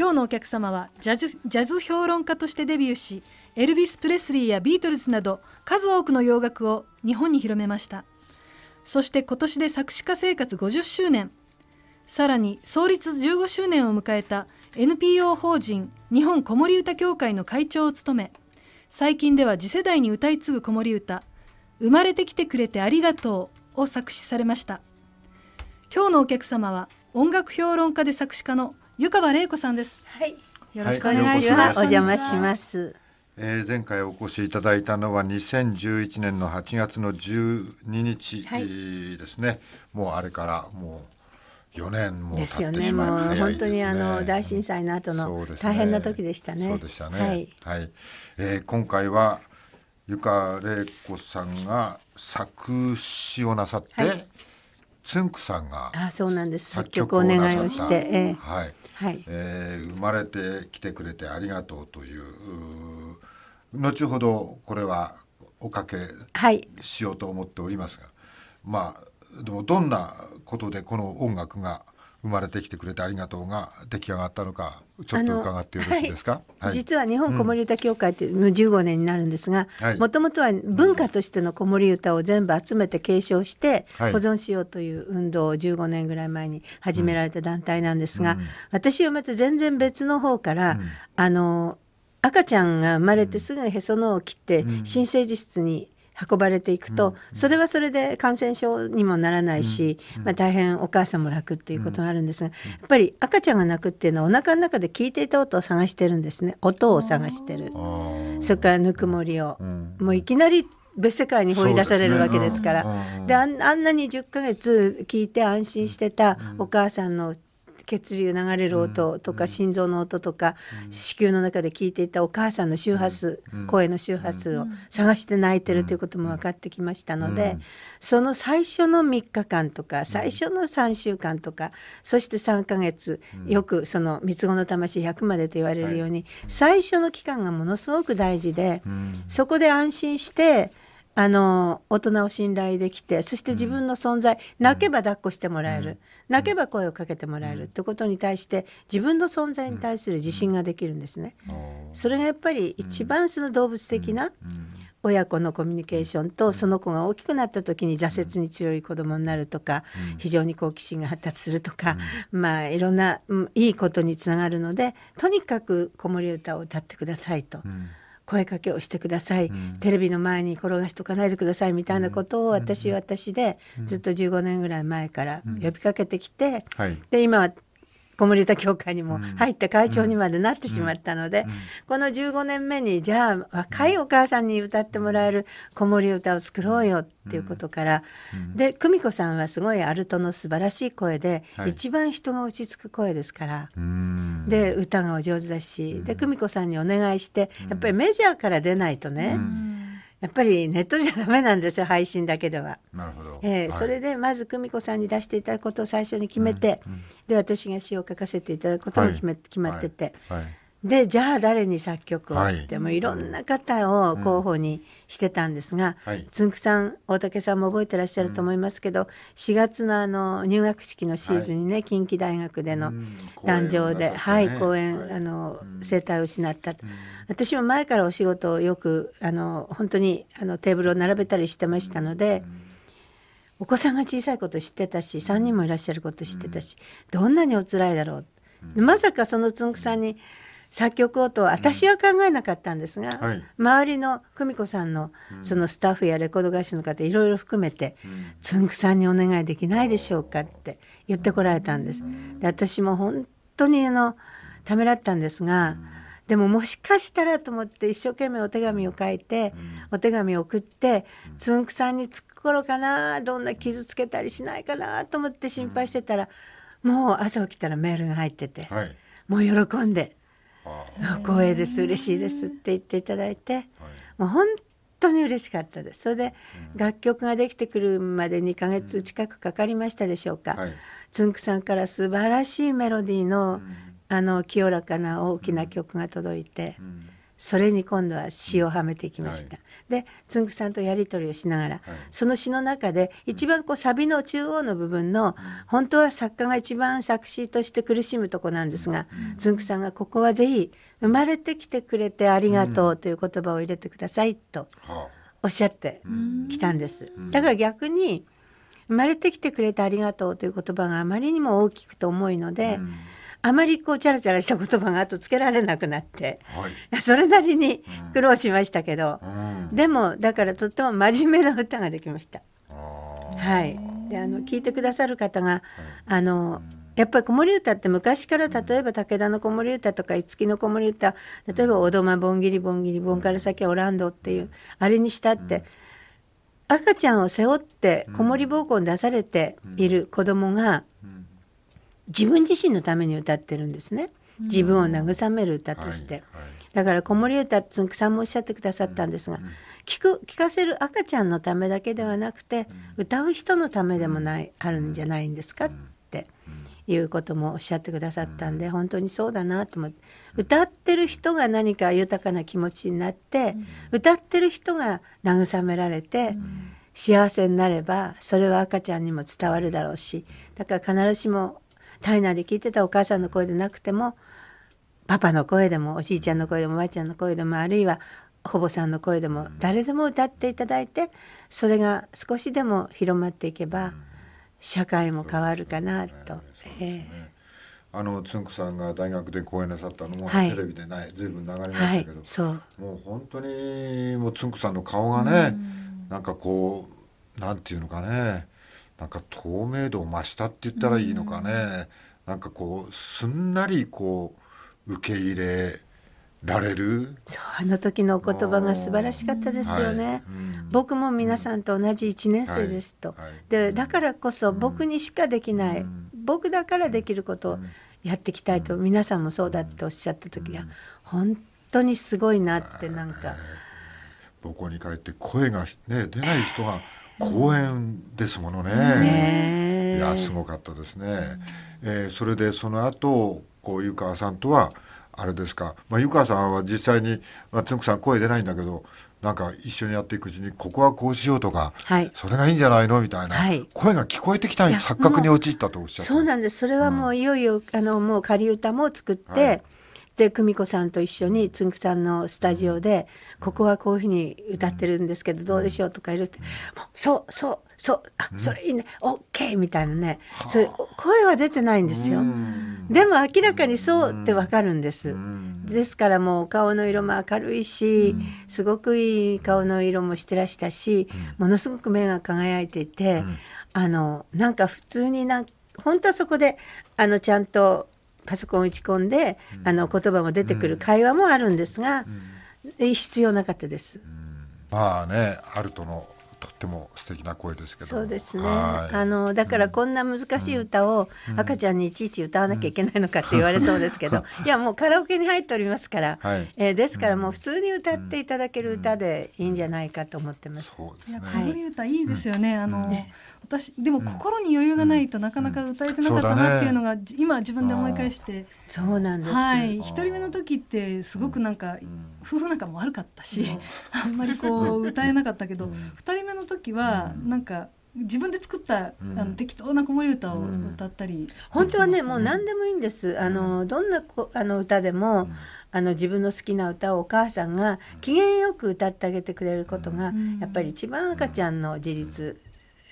今日のお客様はジャズジャズ評論家としてデビューしエルヴィス・プレスリーやビートルズなど数多くの洋楽を日本に広めましたそして今年で作詞家生活50周年さらに創立15周年を迎えた NPO 法人日本子守歌協会の会長を務め最近では次世代に歌い継ぐ子守歌「生まれてきてくれてありがとう」を作詞されました今日のお客様は音楽評論家で作詞家の湯川玲子さんです。はい。よろしくお願いします。はい、お邪魔します。えー、前回お越しいただいたのは2011年の8月の12日ですね、はい、もうあれからもう4年もですよねもう、本当にあの大震災の後の大変な時でしたね。そうでしたね、はい、はい、えー、今回は湯川いこさんが作詞をなさって、はい、つんくさんがあそうなんです作曲をお願いをして、えー、はいはい、えー、生まれてきてくれてありがとうという後ほどこれはおかけしようと思っておりますが、はい、まあでもどんなことでこの音楽が生まれてきてくれてありがとうが出来上がったのかちょっと伺ってよろしいですか、はい、実は日本子守歌協会ってう15年になるんですがもともとは文化としての子守歌を全部集めて継承して保存しようという運動を15年ぐらい前に始められた団体なんですが、うん、私はまた全然別の方から、うん、あの赤ちゃんが生まれてすぐへその緒を切って、新生児室に運ばれていくと、それはそれで感染症にもならないし、まあ、大変お母さんも楽っていうことがあるんですが、やっぱり赤ちゃんが泣くっていうのはお腹の中で聞いていた音を探してるんですね音を探してるそれからぬくもりを、もういきなり別世界に放り出されるわけですからで、ねうんうん、あんなに10ヶ月聞いて安心してたお母さんの血流流れる音とか、心臓の音とか、子宮の中で聞いていたお母さんの周波数、声の周波数を探して泣いてるということも分かってきましたので、その最初の3日間とか最初の3週間とかそして3ヶ月、よくその三つ子の魂100までと言われるように、最初の期間がものすごく大事で、そこで安心して。あの大人を信頼できてそして自分の存在、うん、泣けば抱っこしてもらえる、うん、泣けば声をかけてもらえるってことに対して自分の存在に対する自信ができるんですね。それがやっぱり一番その動物的な親子のコミュニケーションとその子が大きくなった時に挫折に強い子どもになるとか非常に好奇心が発達するとか、まあいろんないいことにつながるのでとにかく子守歌を歌ってくださいと。声かけをしてください、うん、テレビの前に転がしとかないでくださいみたいなことを私、は私でずっと15年ぐらい前から呼びかけてきて、はい、で今は子守歌協会にも入った会長にまでなってしまったので、この15年目にじゃあ若いお母さんに歌ってもらえる子守歌を作ろうよっていうことから、で久美子さんはすごいアルトの素晴らしい声で、一番人が落ち着く声ですから、で歌がお上手だし、で久美子さんにお願いしてやっぱりメジャーから出ないとね、やっぱりネットじゃダメなんですよ配信だけでは。なるほど。えー、はい、それでまず久美子さんに出していただくことを最初に決めて、うんうん、で私が詩を書かせていただくことも決め、はい、決まってて、はい、でじゃあ誰に作曲をってはい、いろんな方を候補にしてたんですが、うんはい、つんくさん大竹さんも覚えてらっしゃると思いますけど、うん、4月のあの入学式のシーズンにね、はい、近畿大学での壇上で、うんはい講演、あのを失った、私も前からお仕事をよくあの本当にあのテーブルを並べたりしてましたので。お子さんが小さいこと知ってたし3人もいらっしゃること知ってたし、どんなにおつらいだろう、まさかそのつんくさんに作曲をと私は考えなかったんですが、うんはい、周りの久美子さんのそのスタッフやレコード会社の方いろいろ含めて、うん、つんくさんにお願いできないでしょうかって言ってこられたんです。で私も本当にあのためらったんですが、でももしかしたらと思って一生懸命お手紙を書いて、お手紙を送ってつんくさんにつく頃かなどんな傷つけたりしないかなと思って心配してたら、もう朝起きたらメールが入ってて、もう喜んで光栄です嬉しいですって言っていただいて、はい、もう本当に嬉しかったですそれで、うん、楽曲ができてくるまで2ヶ月近くかかりましたでしょうか、うんはい、つんくさんから素晴らしいメロディーの、うん、あの清らかな大きな曲が届いて。うんそれに今度は詩をはめていきました、はい、でつんくさんとやり取りをしながら、はい、その詩の中で一番こうサビの中央の部分の本当は作家が一番作詞として苦しむとこなんですが、うん、つんくさんが「ここはぜひ生まれてきてくれてありがとう」という言葉を入れてくださいとおっしゃってきたんです。だから逆に生まれてきてくれてありがとうという言葉があまりにも大きくと思うので、うんあまりこうチャラチャラした言葉が後つけられなくなって、はい、それなりに苦労しましたけど、うんうん、でもだからとっても真面目な歌ができました。はい、であの聞いてくださる方が、あのやっぱり子守歌って昔から例えば武田の子守歌とか五木の子守歌例えば「おどまぼんぎりぼんぎりぼんから先はオランド」っていうあれにしたって、赤ちゃんを背負って子守奉公に出されている子供が、自分自身のために歌ってるんですね自分を慰める歌として、はいはい、だから子守歌つんくさんもおっしゃってくださったんですが、うん、聞く聞かせる赤ちゃんのためだけではなくて、うん、歌う人のためでもないあるんじゃないんですかっていうこともおっしゃってくださったんで本当にそうだなと思って歌ってる人が何か豊かな気持ちになって歌ってる人が慰められて。幸せになればそれは赤ちゃんにも伝わるだろうしだから必ずしも体内で聞いてたお母さんの声でなくてもパパの声でもおじいちゃんの声でもおばあちゃんの声でもあるいはほぼさんの声でも誰でも歌っていただいてそれが少しでも広まっていけば社会も変わるかなと。あのつんくさんが大学で講演なさったのも、はい、テレビでない随分流れましたけど、はい、そうもう本当にもうつんくさんの顔がね、うん、なんかこうなんていうのかねなんか透明度を増したって言ったらいいのかね、うん、なんかこうすんなりこう受け入れられるそうあの時のお言葉が素晴らしかったですよね、はいうん、僕も皆さんと同じ1年生ですと、はいはい、でだからこそ僕にしかできない、うん、僕だからできることをやっていきたいと、皆さんもそうだっておっしゃった時は、本当にすごいなってなんか。母校に帰って声が、ね、出ない人が公演ですものね。ねいやすごかったですね。えー、それでその後こう湯川さんとはあれですか、まあ、湯川さんは実際に、まあ、つんくさん声出ないんだけどなんか一緒にやっていくうちにここはこうしようとか、はい、それがいいんじゃないのみたいな、はい、声が聞こえてきたん錯覚に陥ったとおっしゃってそうなんですそれはもういよいよ、うん、あのもう仮歌も作って、はいで久美子さんと一緒につんくさんのスタジオで「ここはこういうふうに歌ってるんですけどどうでしょう?」とか言って「もうそうそうそうあそれいいねオッケー」みたいなねそれ声は出てないんですよ。でも明らかにそうってわかるんです。ですからもう顔の色も明るいしすごくいい顔の色もしてらしたしものすごく目が輝いていてあのなんか普通になん本当はそこであのちゃんとパソコン打ち込んで、うん、あの言葉も出てくる会話もあるんですが、うん、必要なかったです。まあね、アルトのとっても素敵な声ですけどそうですねあのだからこんな難しい歌を赤ちゃんにいちいち歌わなきゃいけないのかって言われそうですけど、いやもうカラオケに入っておりますから、はい、えー、ですからもう普通に歌っていただける歌でいいんじゃないかと思ってます。うんうん、そうですね、いや子歌いいですよね、うん、あの、ね私でも心に余裕がないとなかなか歌えてなかったなっていうのが、今自分で思い返してそうなんです、はい、人目の時ってすごくなんか、夫婦仲も悪かったし、あんまりこう歌えなかったけど、う2人目の時はなんか。自分で作った、うん、あの適当な子守歌を歌ったり、ねうん、本当はねもう何でもいいんですあの、どんなこあの歌でも、あの自分の好きな歌をお母さんが機嫌よく歌ってあげてくれることが、やっぱり一番赤ちゃんの自立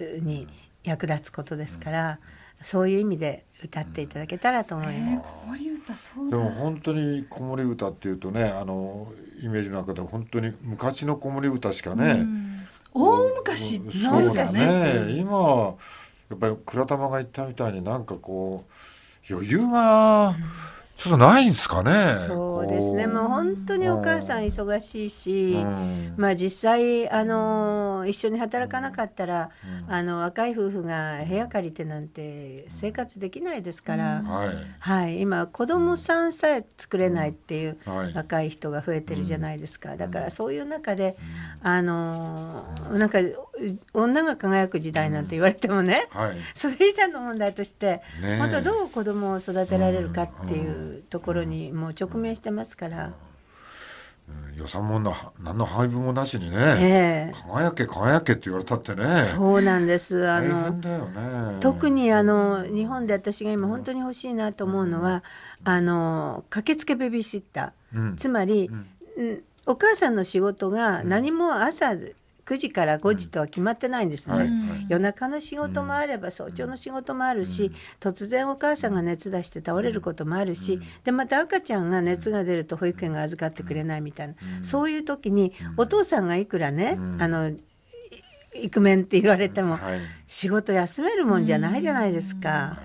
に役立つことですから、そういう意味で歌っていただけたらと思います。子守歌そうでも本当に子守歌っていうとねあのイメージの中で本当に昔の子守歌しかね、大昔なんかねね今やっぱり倉玉が言ったみたいになんかこう余裕が。うんちょっとないんですかね。そうですね。もう本当にお母さん忙しいし、うん、まあ実際あの一緒に働かなかったら、うん、あの若い夫婦が部屋借りてなんて生活できないですから、うん、はい、はい、今子供さんさえ作れないっていう若い人が増えてるじゃないですか。だからそういう中で、あのなんか女が輝く時代なんて言われてもね、はい、それ以上の問題として、ね、本当どう子供を育てられるかっていう。ところにもう直面してますから。うん、予算もな何の配分もなしにね、えー、輝け輝けって言われたってねそうなんですあの、ね、特にあの日本で私が今本当に欲しいなと思うのは、うん、あの駆けつけベビーシッター、うん、つまり、うんお母さんの仕事が何も朝9時から5時とは決まってないんですね、夜中の仕事もあれば早朝の仕事もあるし、突然お母さんが熱出して倒れることもあるし、でまた赤ちゃんが熱が出ると保育園が預かってくれないみたいな、そういう時にお父さんがいくらね、あのイクメンって言われても、仕事休めるもんじゃないじゃないですか。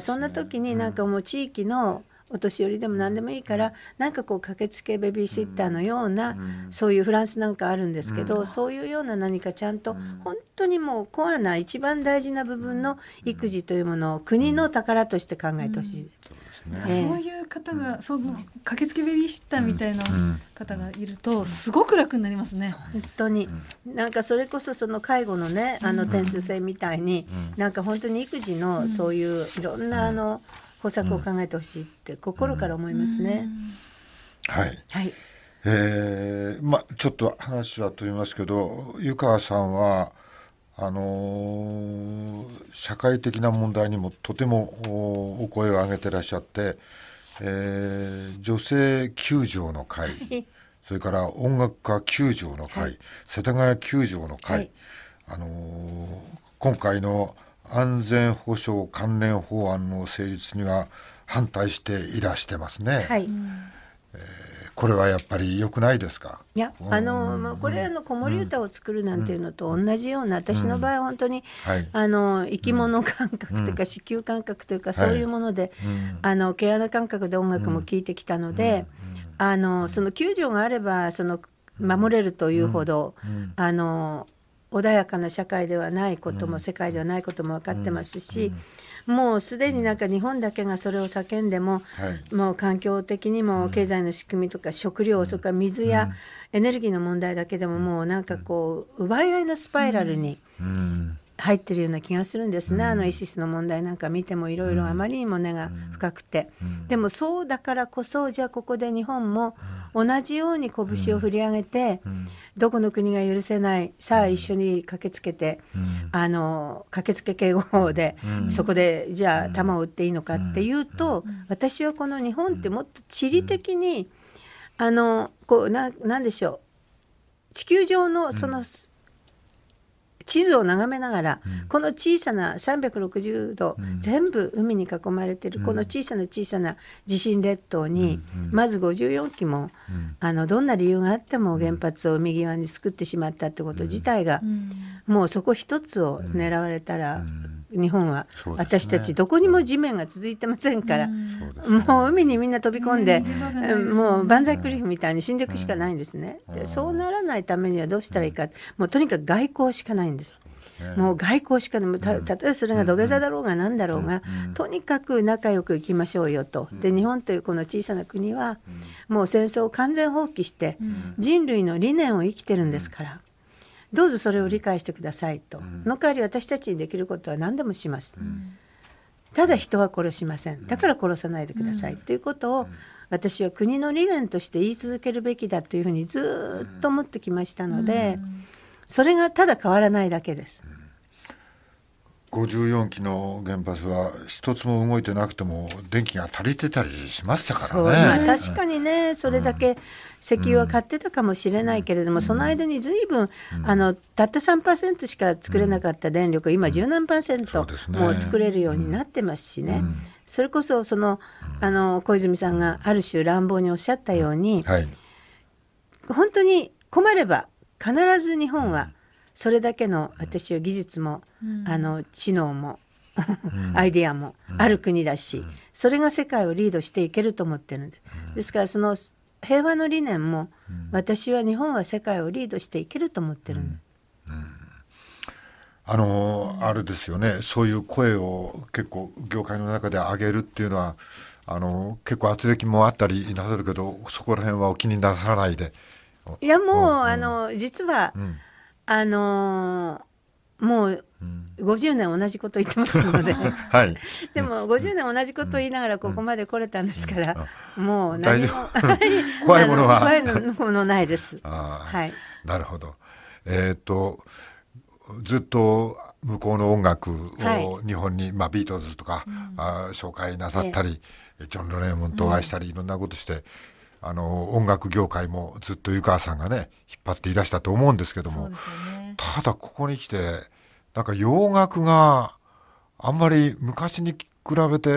そんな時になんかもう地域のお年寄りでも何でもいいからなんかこう駆けつけベビーシッターのような、そういうフランスなんかあるんですけど、そういうような何かちゃんと本当にもうコアな一番大事な部分の育児というものを国の宝として考えてほしい。そういう方が、その駆けつけベビーシッターみたいな方がいると、すごく楽になりますね。本当に、なんかそれこそ、その介護のね、あの点数制みたいに、なんか本当に育児の、そういういろんなあの。うん方策を考えてほしいって心から思いますね。はい、はいえーまあ、ちょっと話は飛びますけど湯川さんはあのー、社会的な問題にもとてもお声を上げてらっしゃって、えー、女性救助の会それから音楽家救助の会、はい、世田谷救助の会、はい、あのー、今回の安全保障関連法案の成立には反対していらしてますね。はい、えー、これはやっぱり良くないですかいやあの、まあ、これあの子守歌を作るなんていうのと同じような、うん、私の場合は本当に、うんはい、あの生き物感覚というか、うん、子宮感覚というか、そういうもので、はい、あの毛穴感覚で音楽も聴いてきたので、あのその救助があればその守れるというほど、あの穏やかな社会ではないことも、世界ではないことも分かってますし、もうすでになんか日本だけがそれを叫んでも、もう環境的にも経済の仕組みとか食料、それから水やエネルギーの問題だけでももうなんかこう奪い合いのスパイラルに。入ってるような気がするんですね、うん、あのイシスの問題なんか見てもいろいろあまりにも根が深くて、でもそうだからこそじゃあここで日本も同じように拳を振り上げて、うんどこの国が許せないさあ一緒に駆けつけて、うん、あの駆けつけ警護法で、うん、そこでじゃあ弾を撃っていいのかっていうと、私はこの日本ってもっと地理的に、あのこうななんでしょう地球上のその、地図を眺めながら、うん、この小さな360度、全部海に囲まれてる、この小さな小さな地震列島に、まず54基も、あのどんな理由があっても原発を海際に作ってしまったってこと自体が、もうそこ一つを狙われたら、日本は、ね、私たちどこにも地面が続いてませんから、うん、もう海にみんな飛び込んで、うん、もう万歳クリフみたいに死んでいくしかないんですね、でそうならないためにはどうしたらいいか、もうとにかく外交しかないんです。もう外交しかないた例えばそれが土下座だろうが何だろうが、とにかく仲良くいきましょうよと、で日本というこの小さな国は、もう戦争を完全放棄して、人類の理念を生きてるんですから、どうぞそれを理解してくださいと、うん、の代わり私たちにできることは何でもします、うん、ただ人は殺しませんだから殺さないでください、ということを私は国の理念として言い続けるべきだというふうにずっと思ってきましたので、それがただ変わらないだけです。54基の原発は一つも動いてなくても電気が足りてたりしましたからね。まあ、確かにねそれだけ石油は買ってたかもしれないけれども、うん、その間に随分、うん、あのたった3%しか作れなかった電力、うん、今十何パーセントも作れるようになってますしね。それこそそのあの小泉さんがある種乱暴におっしゃったように、はい、本当に困れば必ず日本はそれだけの私は技術も、うんあの知能もアイデアもある国だし、それが世界をリードしていけると思ってるんです。ですからその平和の理念も、私は日本は世界をリードしていけると思ってるんです。あのあれですよねそういう声を結構業界の中で上げるっていうのはあの結構圧力もあったりなさるけどそこら辺はお気になさらないで。いやもう、うん、あの実は、うん、あのもう50年同じこと言ってますので、はい、でも50年同じこと言いながらここまで来れたんですから、もう何も 怖いものは怖いものないです。はい、なるほど、えー、っとずっと向こうの音楽を日本に、はい、まあ、ビートルズとか、うん、あ紹介なさったり、ええ、ジョン・ロレモンとお会いしたり、うん、いろんなことして、あの音楽業界もずっと湯川さんがね引っ張っていらしたと思うんですけども、ね、ただここに来て。なんか洋楽があんまり昔に比べて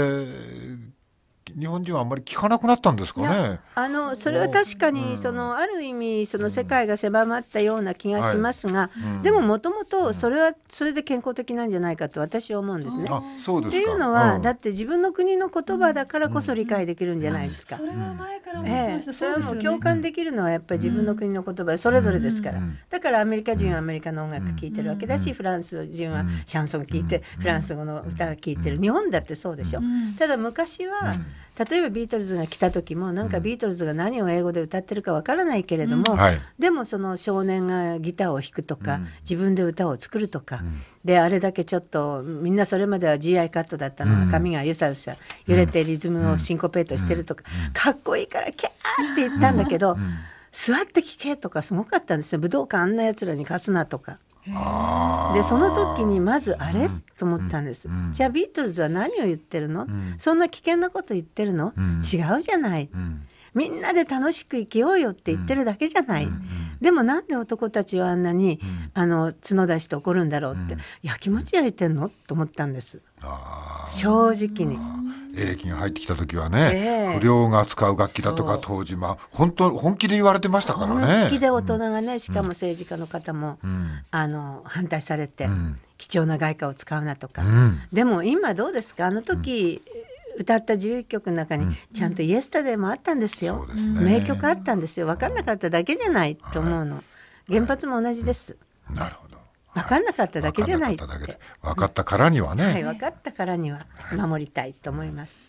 日本人はあんまり聞かなくなったんですかね。あのそれは確かにその、ある意味その世界が狭まったような気がしますが、でももともとそれはそれで健康的なんじゃないかと私は思うんですね。うっていうのは、だって自分の国の言葉だからこそ理解できるんじゃないですか。それは前から思ってました、それはもう共感できるのはやっぱり自分の国の言葉それぞれですから、だからアメリカ人はアメリカの音楽聴いてるわけだし、フランス人はシャンソン聴いて、フランス語の歌聴いてる日本だってそうでしょ。ただ昔は、例えばビートルズが来た時もなんかビートルズが何を英語で歌ってるかわからないけれども、うんはい、でもその少年がギターを弾くとか、うん、自分で歌を作るとか、うん、であれだけちょっとみんなそれまでは GI カットだったのが髪がゆさゆさ揺れてリズムをシンコペートしてるとか、かっこいいからキャーって言ったんだけど、座って聞けとかすごかったんですよ武道館あんなやつらに貸すなとか。でその時にまずあれ、うん、と思ったんです、うん、じゃあビートルズは何を言ってるの、うん、そんな危険なこと言ってるの、違うじゃない、みんなで楽しく生きようよって言ってるだけじゃない、でもなんで男たちはあんなに、あの角出して怒るんだろうって、いや気持ち焼いてんのと思ったんです正直に。エレキが入ってきた時はね、えー、不良が使う楽器だとか当時まあ本当本気で言われてましたからね本気で大人がね、しかも政治家の方も、うん、あの反対されて、うん、貴重な外貨を使うなとか、うん、でも今どうですかあの時、歌った自由曲の中にちゃんと「イエスタデー」もあったんですよ、すね、名曲あったんですよ分かんなかっただけじゃないと思うの、はい、原発も同じです、はい、なるほど分かんなかっただけじゃない分かったからにはね、はい、分かったからには守りたいと思います。